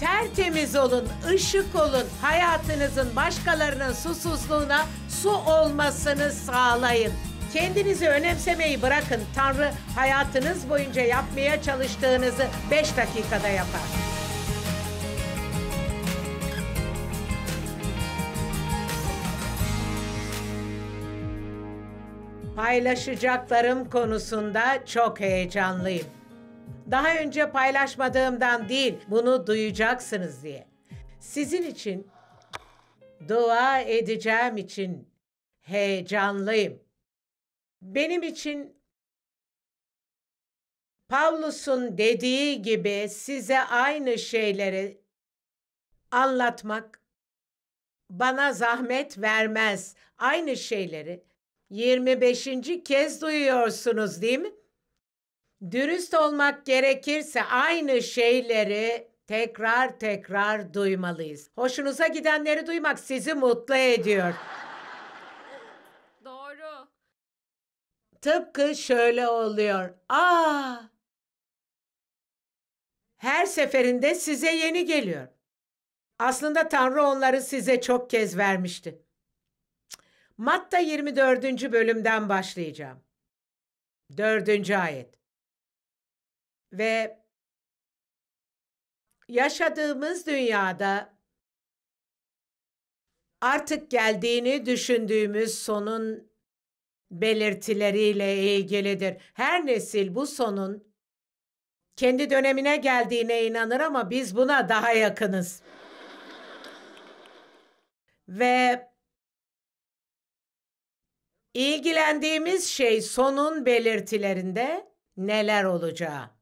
Tertemiz olun, ışık olun. Hayatınızın başkalarının susuzluğuna su olmasını sağlayın. Kendinizi önemsemeyi bırakın. Tanrı hayatınız boyunca yapmaya çalıştığınızı beş dakikada yapar. Paylaşacaklarım konusunda çok heyecanlıyım. Daha önce paylaşmadığımdan değil, bunu duyacaksınız diye. Sizin için dua edeceğim için heyecanlıyım. Benim için Pavlus'un dediği gibi size aynı şeyleri anlatmak bana zahmet vermez. Aynı şeyleri 25. kez duyuyorsunuz değil mi? Dürüst olmak gerekirse aynı şeyleri tekrar tekrar duymalıyız. Hoşunuza gidenleri duymak sizi mutlu ediyor. Doğru. Tıpkı şöyle oluyor. Aa! Ah! Her seferinde size yeni geliyor. Aslında Tanrı onları size çok kez vermişti. Matta 24. bölümden başlayacağım. 4. ayet ve yaşadığımız dünyada artık geldiğini düşündüğümüz sonun belirtileriyle ilgilidir. Her nesil bu sonun kendi dönemine geldiğine inanır ama biz buna daha yakınız. Ve ilgilendiğimiz şey sonun belirtilerinde neler olacağı.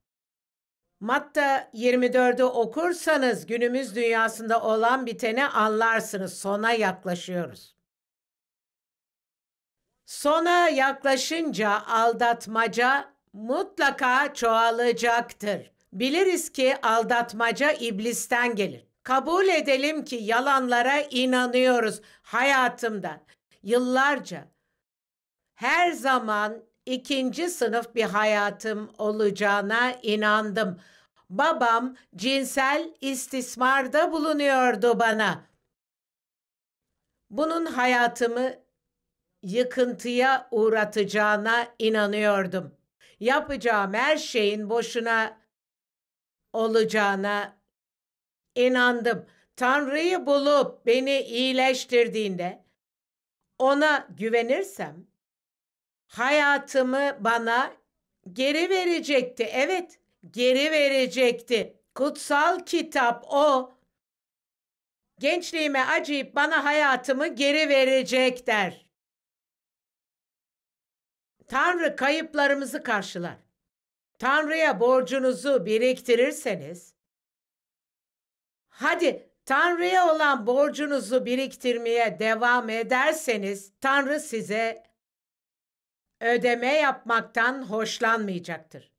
Matta 24'ü okursanız günümüz dünyasında olan biteni anlarsınız. Sona yaklaşıyoruz. Sona yaklaşınca aldatmaca mutlaka çoğalacaktır. Biliriz ki aldatmaca iblisten gelir. Kabul edelim ki yalanlara inanıyoruz hayatımda. Yıllarca her zaman ikinci sınıf bir hayatım olacağına inandım babam cinsel istismarda bulunuyordu bana. Bunun hayatımı yıkıntıya uğratacağına inanıyordum. Yapacağım her şeyin boşuna olacağına inandım. Tanrı'yı bulup beni iyileştirdiğinde ona güvenirsem hayatımı bana geri verecekti. Evet geri verecekti. Kutsal kitap o. Gençliğime acıyıp bana hayatımı geri verecek der. Tanrı kayıplarımızı karşılar. Tanrı'ya borcunuzu biriktirirseniz, hadi Tanrı'ya olan borcunuzu biriktirmeye devam ederseniz Tanrı size ödeme yapmaktan hoşlanmayacaktır.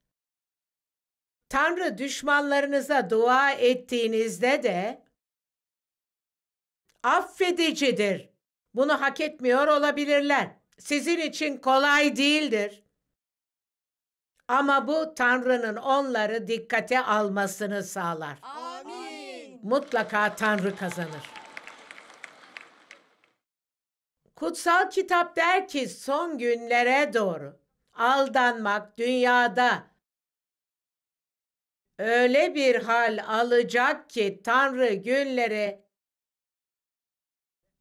Tanrı düşmanlarınıza dua ettiğinizde de affedicidir. Bunu hak etmiyor olabilirler. Sizin için kolay değildir. Ama bu Tanrı'nın onları dikkate almasını sağlar. Amin. Mutlaka Tanrı kazanır. Kutsal kitap der ki son günlere doğru aldanmak dünyada öyle bir hal alacak ki Tanrı günleri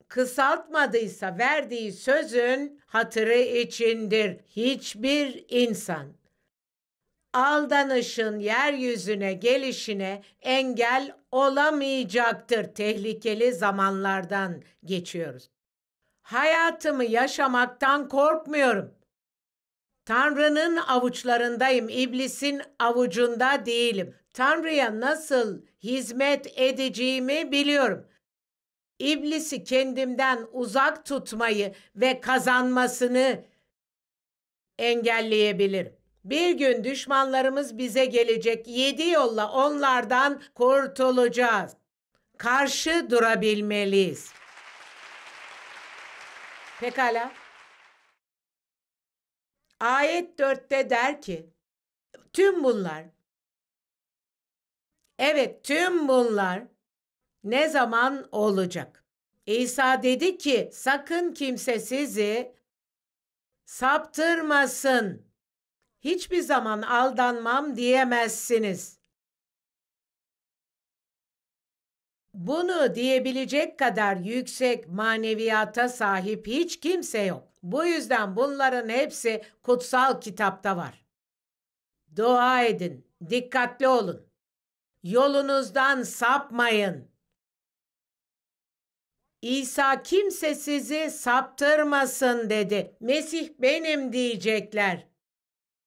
kısaltmadıysa verdiği sözün hatırı içindir hiçbir insan. Aldanışın yeryüzüne gelişine engel olamayacaktır. Tehlikeli zamanlardan geçiyoruz. Hayatımı yaşamaktan korkmuyorum. Tanrı'nın avuçlarındayım, iblisin avucunda değilim. Tanrı'ya nasıl hizmet edeceğimi biliyorum. İblisi kendimden uzak tutmayı ve kazanmasını engelleyebilirim. Bir gün düşmanlarımız bize gelecek. Yedi yolla onlardan kurtulacağız. Karşı durabilmeliyiz. Pekala. Ayet 4'te der ki tüm bunlar Evet tüm bunlar ne zaman olacak? İsa dedi ki sakın kimse sizi saptırmasın. Hiçbir zaman aldanmam diyemezsiniz. Bunu diyebilecek kadar yüksek maneviyata sahip hiç kimse yok. Bu yüzden bunların hepsi kutsal kitapta var. Dua edin, dikkatli olun. Yolunuzdan sapmayın. İsa kimse sizi saptırmasın dedi. Mesih benim diyecekler.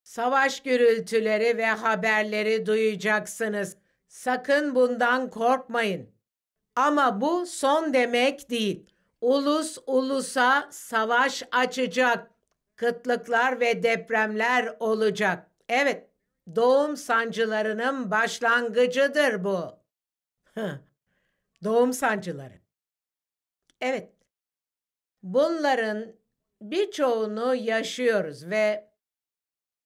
Savaş gürültüleri ve haberleri duyacaksınız. Sakın bundan korkmayın. Ama bu son demek değil. Ulus ulusa savaş açacak. Kıtlıklar ve depremler olacak. Evet, doğum sancılarının başlangıcıdır bu. doğum sancıları. Evet. Bunların birçoğunu yaşıyoruz ve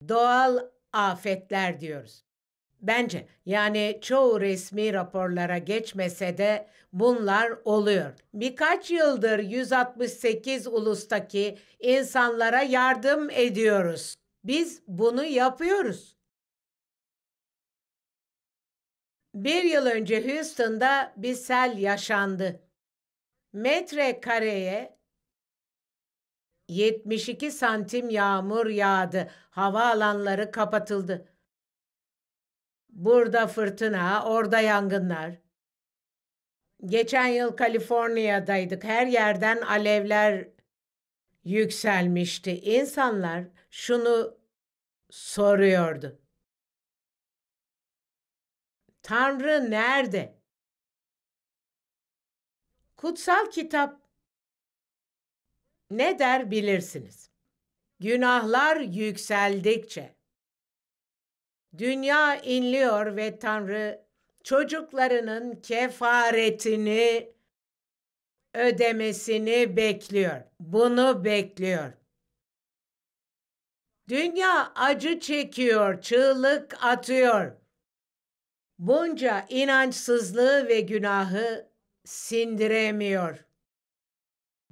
doğal afetler diyoruz. Bence yani çoğu resmi raporlara geçmese de bunlar oluyor. Birkaç yıldır 168 ulustaki insanlara yardım ediyoruz. Biz bunu yapıyoruz. Bir yıl önce Houston'da bir sel yaşandı. Metrekareye 72 santim yağmur yağdı. Havaalanları kapatıldı. Burada fırtına, orada yangınlar. Geçen yıl Kaliforniya'daydık. Her yerden alevler yükselmişti. İnsanlar şunu soruyordu. Tanrı nerede? Kutsal kitap ne der bilirsiniz. Günahlar yükseldikçe Dünya inliyor ve Tanrı çocuklarının kefaretini ödemesini bekliyor. Bunu bekliyor. Dünya acı çekiyor, çığlık atıyor. Bunca inançsızlığı ve günahı sindiremiyor.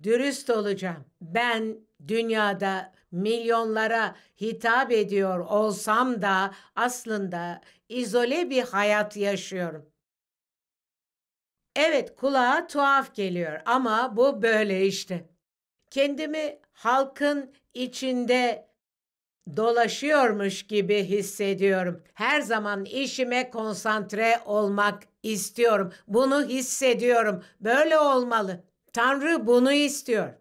Dürüst olacağım. Ben dünyada milyonlara hitap ediyor olsam da aslında izole bir hayat yaşıyorum. Evet kulağa tuhaf geliyor ama bu böyle işte. Kendimi halkın içinde dolaşıyormuş gibi hissediyorum. Her zaman işime konsantre olmak istiyorum. Bunu hissediyorum. Böyle olmalı. Tanrı bunu istiyor.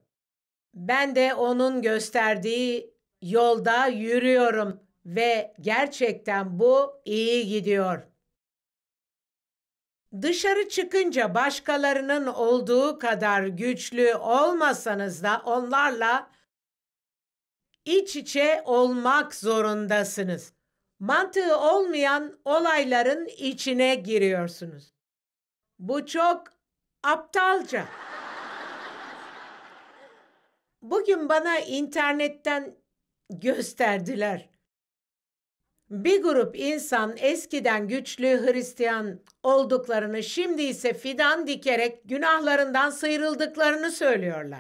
Ben de onun gösterdiği yolda yürüyorum ve gerçekten bu iyi gidiyor. Dışarı çıkınca başkalarının olduğu kadar güçlü olmasanız da onlarla iç içe olmak zorundasınız. Mantığı olmayan olayların içine giriyorsunuz. Bu çok aptalca. Bugün bana internetten gösterdiler. Bir grup insan eskiden güçlü Hristiyan olduklarını şimdi ise fidan dikerek günahlarından sıyrıldıklarını söylüyorlar.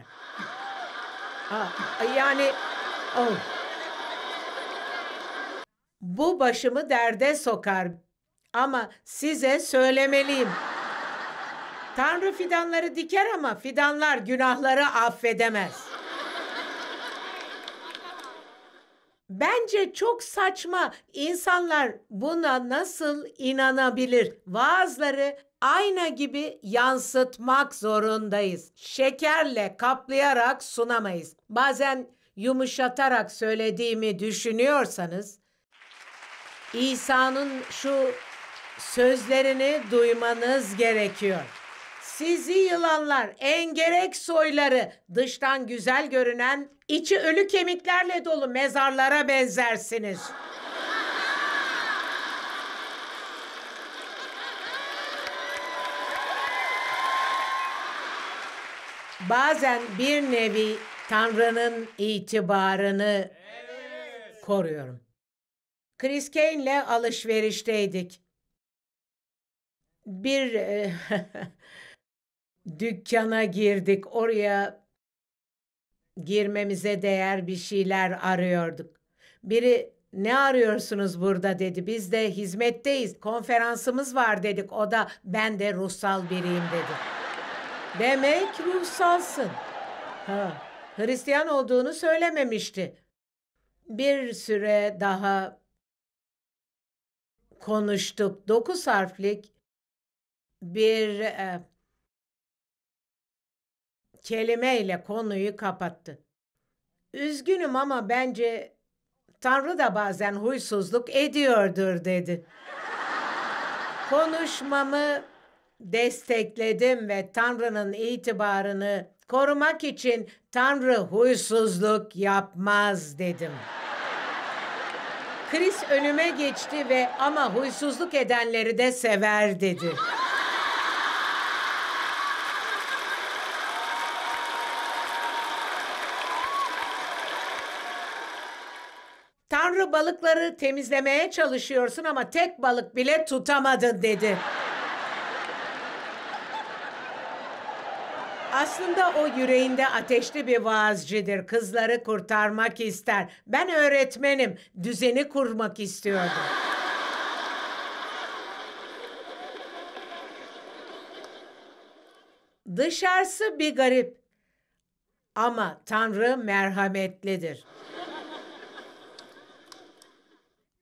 yani oh. bu başımı derde sokar ama size söylemeliyim. Tanrı fidanları diker ama fidanlar günahları affedemez. Bence çok saçma. İnsanlar buna nasıl inanabilir? Vaazları ayna gibi yansıtmak zorundayız. Şekerle kaplayarak sunamayız. Bazen yumuşatarak söylediğimi düşünüyorsanız İsa'nın şu sözlerini duymanız gerekiyor. Sizi yılanlar, engerek soyları, dıştan güzel görünen, içi ölü kemiklerle dolu mezarlara benzersiniz. Bazen bir nevi Tanrı'nın itibarını evet. koruyorum. Chris Kane ile alışverişteydik. Bir eh, dükkana girdik. Oraya girmemize değer bir şeyler arıyorduk. Biri ne arıyorsunuz burada dedi. Biz de hizmetteyiz. Konferansımız var dedik. O da ben de ruhsal biriyim dedi. Demek ruhsalsın. Ha, Hristiyan olduğunu söylememişti. Bir süre daha konuştuk. Dokuz harflik bir e, kelimeyle konuyu kapattı. Üzgünüm ama bence Tanrı da bazen huysuzluk ediyordur dedi. Konuşmamı destekledim ve Tanrı'nın itibarını korumak için Tanrı huysuzluk yapmaz dedim. Chris önüme geçti ve ama huysuzluk edenleri de sever dedi. balıkları temizlemeye çalışıyorsun ama tek balık bile tutamadın dedi. Aslında o yüreğinde ateşli bir vaazcıdır. Kızları kurtarmak ister. Ben öğretmenim. Düzeni kurmak istiyordum. Dışarısı bir garip. Ama Tanrı merhametlidir.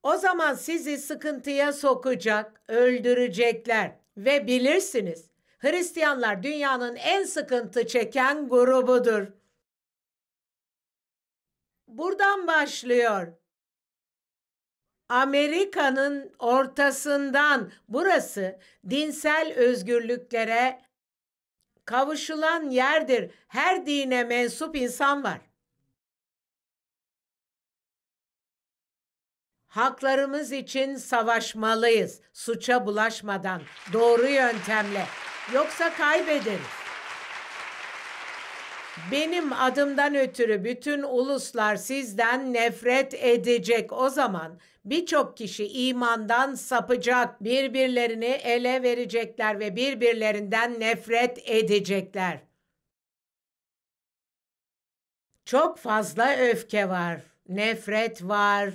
O zaman sizi sıkıntıya sokacak, öldürecekler. Ve bilirsiniz, Hristiyanlar dünyanın en sıkıntı çeken grubudur. Buradan başlıyor. Amerika'nın ortasından burası dinsel özgürlüklere kavuşulan yerdir. Her dine mensup insan var. Haklarımız için savaşmalıyız. Suça bulaşmadan, doğru yöntemle. Yoksa kaybederiz. Benim adımdan ötürü bütün uluslar sizden nefret edecek. O zaman birçok kişi imandan sapacak, birbirlerini ele verecekler ve birbirlerinden nefret edecekler. Çok fazla öfke var, nefret var,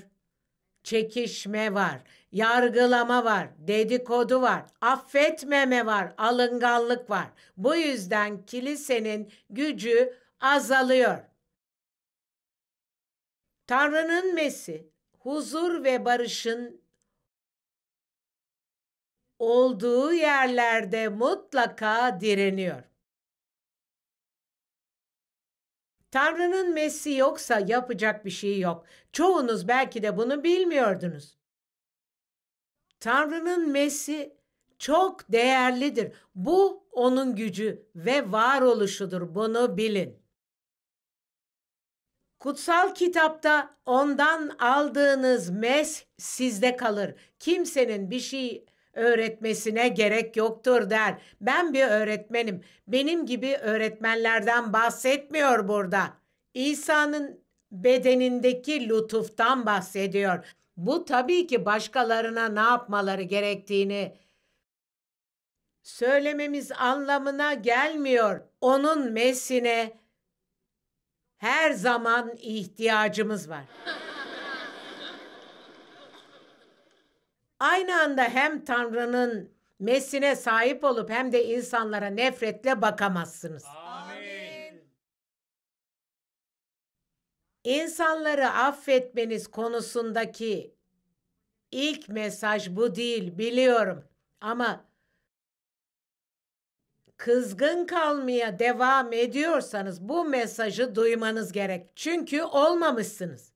çekişme var, yargılama var, dedikodu var, affetmeme var, alınganlık var. Bu yüzden kilisenin gücü azalıyor. Tanrı'nın mesi, huzur ve barışın olduğu yerlerde mutlaka direniyor. Tanrı'nın Messi yoksa yapacak bir şey yok. Çoğunuz belki de bunu bilmiyordunuz. Tanrı'nın Messi çok değerlidir. Bu onun gücü ve varoluşudur. Bunu bilin. Kutsal kitapta ondan aldığınız mes sizde kalır. Kimsenin bir şey öğretmesine gerek yoktur der. Ben bir öğretmenim. Benim gibi öğretmenlerden bahsetmiyor burada. İsa'nın bedenindeki lütuftan bahsediyor. Bu tabii ki başkalarına ne yapmaları gerektiğini söylememiz anlamına gelmiyor. Onun mesine her zaman ihtiyacımız var. aynı anda hem Tanrı'nın mesine sahip olup hem de insanlara nefretle bakamazsınız. Amin. İnsanları affetmeniz konusundaki ilk mesaj bu değil biliyorum ama kızgın kalmaya devam ediyorsanız bu mesajı duymanız gerek. Çünkü olmamışsınız.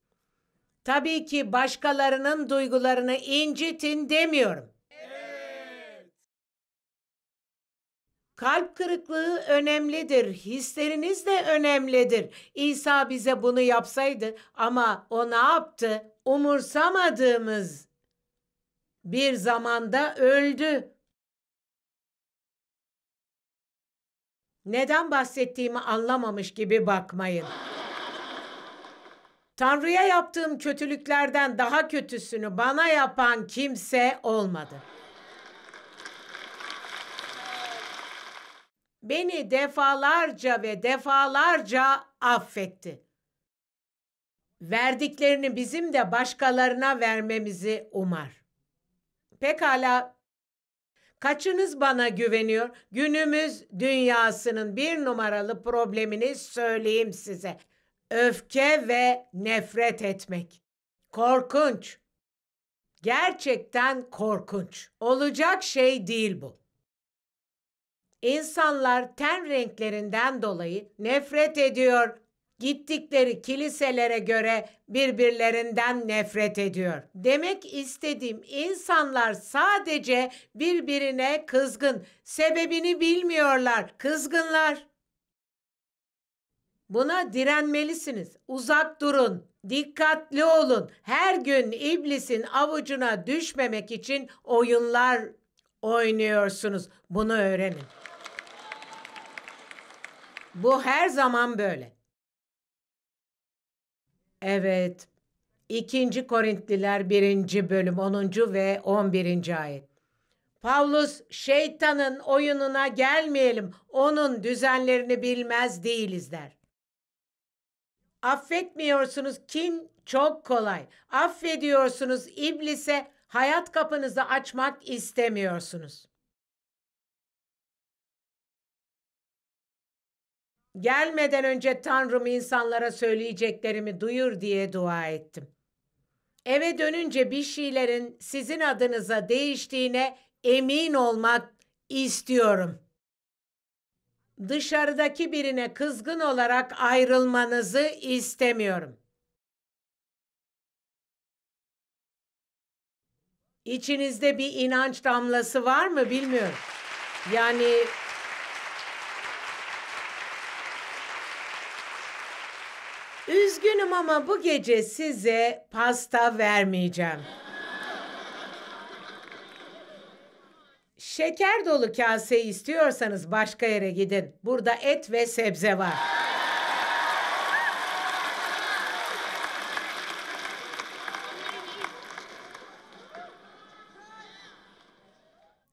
Tabii ki başkalarının duygularını incitin demiyorum. Evet. Kalp kırıklığı önemlidir. Hisleriniz de önemlidir. İsa bize bunu yapsaydı ama o ne yaptı? Umursamadığımız bir zamanda öldü. Neden bahsettiğimi anlamamış gibi bakmayın. Tanrı'ya yaptığım kötülüklerden daha kötüsünü bana yapan kimse olmadı. Beni defalarca ve defalarca affetti. Verdiklerini bizim de başkalarına vermemizi umar. Pekala Kaçınız bana güveniyor? Günümüz dünyasının bir numaralı problemini söyleyeyim size öfke ve nefret etmek. Korkunç. Gerçekten korkunç. Olacak şey değil bu. İnsanlar ten renklerinden dolayı nefret ediyor. Gittikleri kiliselere göre birbirlerinden nefret ediyor. Demek istediğim insanlar sadece birbirine kızgın. Sebebini bilmiyorlar. Kızgınlar. Buna direnmelisiniz. Uzak durun. Dikkatli olun. Her gün iblisin avucuna düşmemek için oyunlar oynuyorsunuz. Bunu öğrenin. Bu her zaman böyle. Evet. 2. Korintliler 1. bölüm 10. ve 11. ayet. Pavlus şeytanın oyununa gelmeyelim. Onun düzenlerini bilmez değiliz der. Affetmiyorsunuz kin çok kolay. Affediyorsunuz iblise hayat kapınızı açmak istemiyorsunuz. Gelmeden önce Tanrım insanlara söyleyeceklerimi duyur diye dua ettim. Eve dönünce bir şeylerin sizin adınıza değiştiğine emin olmak istiyorum.'' dışarıdaki birine kızgın olarak ayrılmanızı istemiyorum. İçinizde bir inanç damlası var mı bilmiyorum. Yani Üzgünüm ama bu gece size pasta vermeyeceğim. Şeker dolu kaseyi istiyorsanız başka yere gidin. Burada et ve sebze var.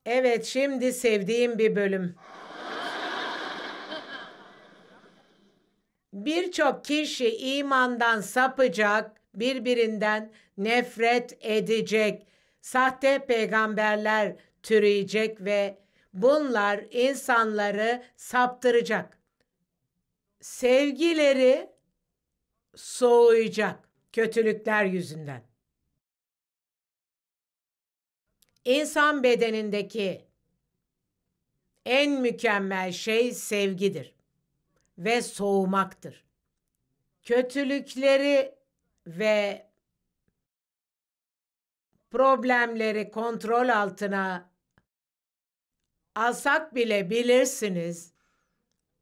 Evet, şimdi sevdiğim bir bölüm. Birçok kişi imandan sapacak, birbirinden nefret edecek. Sahte peygamberler, türeyecek ve bunlar insanları saptıracak. Sevgileri soğuyacak kötülükler yüzünden. İnsan bedenindeki en mükemmel şey sevgidir ve soğumaktır. Kötülükleri ve problemleri kontrol altına alsak bile bilirsiniz.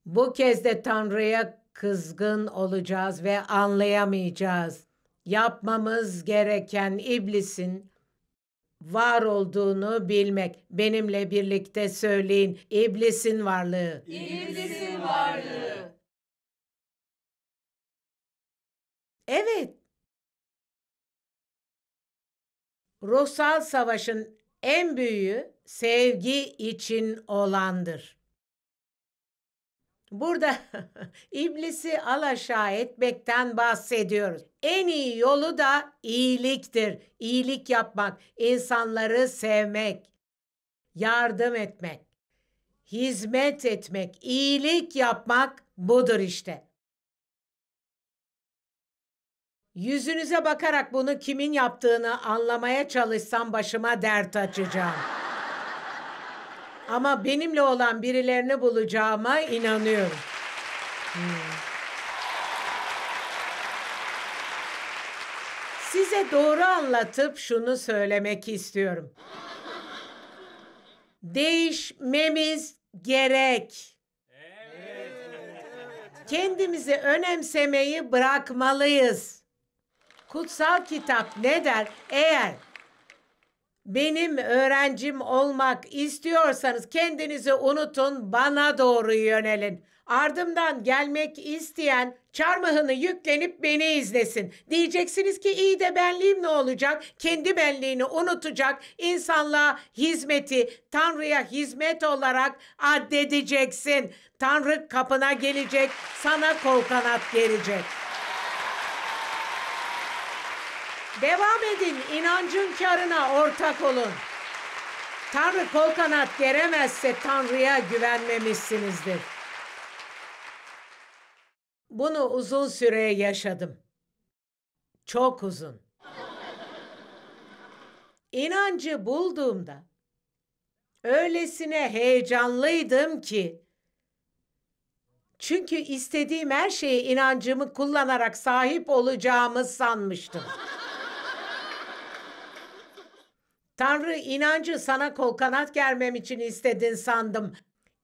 Bu kez de Tanrı'ya kızgın olacağız ve anlayamayacağız. Yapmamız gereken iblisin var olduğunu bilmek. Benimle birlikte söyleyin. İblisin varlığı. İblisin varlığı. Evet. Ruhsal savaşın en büyüğü sevgi için olandır. Burada iblisi alaşağı etmekten bahsediyoruz. En iyi yolu da iyiliktir. İyilik yapmak, insanları sevmek, yardım etmek, hizmet etmek, iyilik yapmak budur işte. Yüzünüze bakarak bunu kimin yaptığını anlamaya çalışsam başıma dert açacağım. Ama benimle olan birilerini bulacağıma inanıyorum. Hmm. Size doğru anlatıp şunu söylemek istiyorum. Değişmemiz gerek. Kendimizi önemsemeyi bırakmalıyız. Kutsal kitap ne der? Eğer benim öğrencim olmak istiyorsanız kendinizi unutun, bana doğru yönelin. Ardımdan gelmek isteyen çarmıhını yüklenip beni izlesin. Diyeceksiniz ki iyi de benliğim ne olacak? Kendi benliğini unutacak, insanlığa hizmeti, Tanrı'ya hizmet olarak addedeceksin. Tanrı kapına gelecek, sana kol kanat gelecek. Devam edin inancın karına ortak olun. Tanrı kol kanat geremezse Tanrı'ya güvenmemişsinizdir. Bunu uzun süreye yaşadım. Çok uzun. İnancı bulduğumda öylesine heyecanlıydım ki çünkü istediğim her şeyi inancımı kullanarak sahip olacağımı sanmıştım. Tanrı inancı sana kol kanat germem için istedin sandım.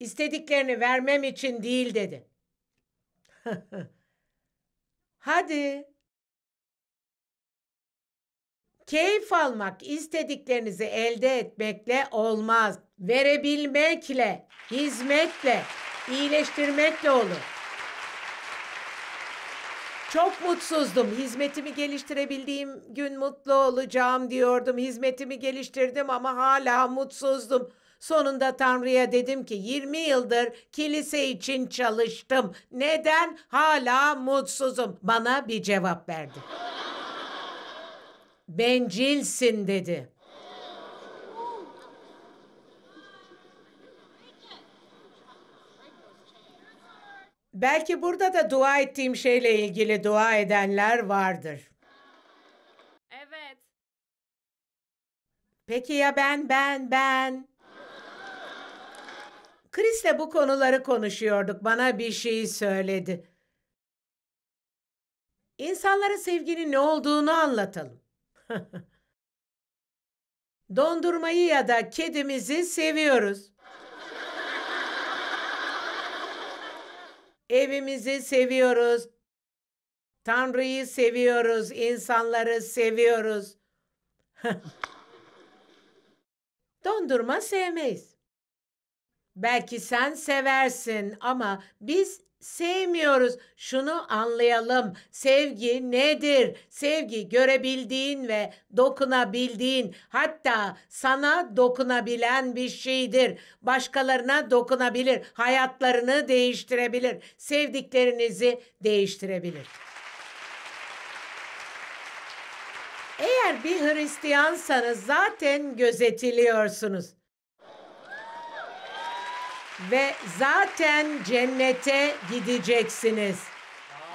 İstediklerini vermem için değil dedi. Hadi. Keyif almak istediklerinizi elde etmekle olmaz. Verebilmekle, hizmetle, iyileştirmekle olur. Çok mutsuzdum. Hizmetimi geliştirebildiğim gün mutlu olacağım diyordum. Hizmetimi geliştirdim ama hala mutsuzdum. Sonunda Tanrı'ya dedim ki 20 yıldır kilise için çalıştım. Neden hala mutsuzum? Bana bir cevap verdi. Bencilsin dedi. Belki burada da dua ettiğim şeyle ilgili dua edenler vardır. Evet. Peki ya ben, ben, ben? Chris'le bu konuları konuşuyorduk. Bana bir şey söyledi. İnsanlara sevginin ne olduğunu anlatalım. Dondurmayı ya da kedimizi seviyoruz. Evimizi seviyoruz. Tanrı'yı seviyoruz, insanları seviyoruz. Dondurma sevmeyiz. Belki sen seversin ama biz sevmiyoruz. Şunu anlayalım. Sevgi nedir? Sevgi görebildiğin ve dokunabildiğin, hatta sana dokunabilen bir şeydir. Başkalarına dokunabilir, hayatlarını değiştirebilir, sevdiklerinizi değiştirebilir. Eğer bir Hristiyansanız zaten gözetiliyorsunuz ve zaten cennete gideceksiniz.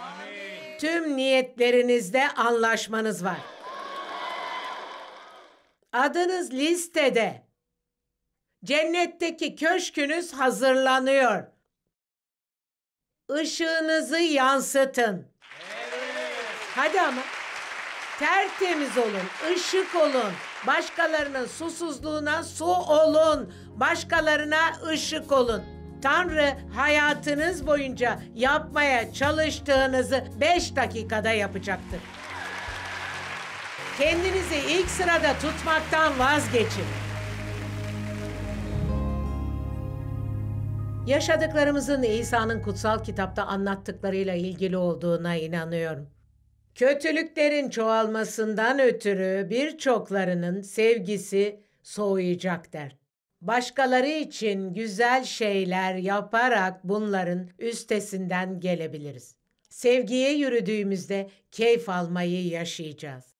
Amin. Tüm niyetlerinizde anlaşmanız var. Adınız listede. Cennetteki köşkünüz hazırlanıyor. Işığınızı yansıtın. Evet. Hadi ama. Tertemiz olun, ışık olun. Başkalarının susuzluğuna su olun başkalarına ışık olun. Tanrı hayatınız boyunca yapmaya çalıştığınızı beş dakikada yapacaktır. Kendinizi ilk sırada tutmaktan vazgeçin. Yaşadıklarımızın İsa'nın kutsal kitapta anlattıklarıyla ilgili olduğuna inanıyorum. Kötülüklerin çoğalmasından ötürü birçoklarının sevgisi soğuyacak der başkaları için güzel şeyler yaparak bunların üstesinden gelebiliriz. Sevgiye yürüdüğümüzde keyif almayı yaşayacağız.